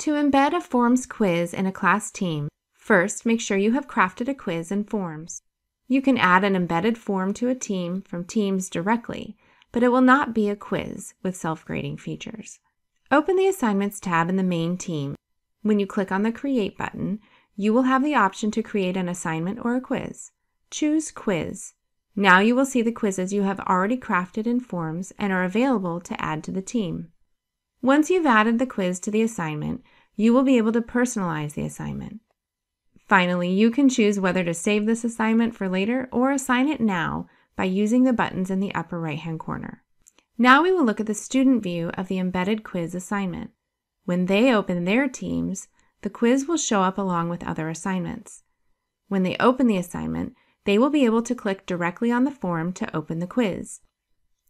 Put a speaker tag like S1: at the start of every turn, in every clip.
S1: To embed a forms quiz in a class team, first make sure you have crafted a quiz in forms. You can add an embedded form to a team from Teams directly, but it will not be a quiz with self-grading features. Open the Assignments tab in the main team. When you click on the Create button, you will have the option to create an assignment or a quiz. Choose Quiz. Now you will see the quizzes you have already crafted in Forms and are available to add to the team. Once you've added the quiz to the assignment, you will be able to personalize the assignment. Finally, you can choose whether to save this assignment for later or assign it now by using the buttons in the upper right-hand corner. Now we will look at the student view of the embedded quiz assignment. When they open their teams, the quiz will show up along with other assignments. When they open the assignment, they will be able to click directly on the form to open the quiz.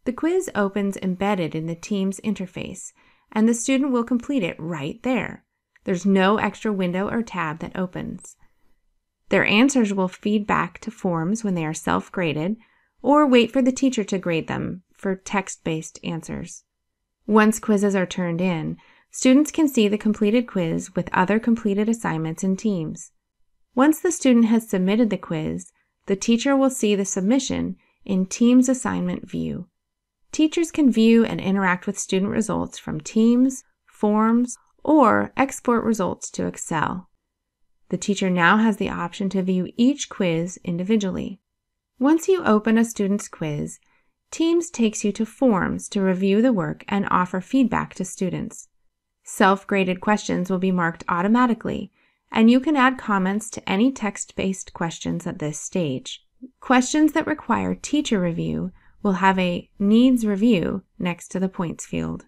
S1: The quiz opens embedded in the Teams interface, and the student will complete it right there. There's no extra window or tab that opens. Their answers will feed back to forms when they are self graded, or wait for the teacher to grade them for text based answers. Once quizzes are turned in, students can see the completed quiz with other completed assignments in teams. Once the student has submitted the quiz, the teacher will see the submission in Teams Assignment View. Teachers can view and interact with student results from Teams, Forms, or export results to Excel. The teacher now has the option to view each quiz individually. Once you open a student's quiz, Teams takes you to Forms to review the work and offer feedback to students. Self-graded questions will be marked automatically, and you can add comments to any text-based questions at this stage. Questions that require teacher review will have a needs review next to the points field.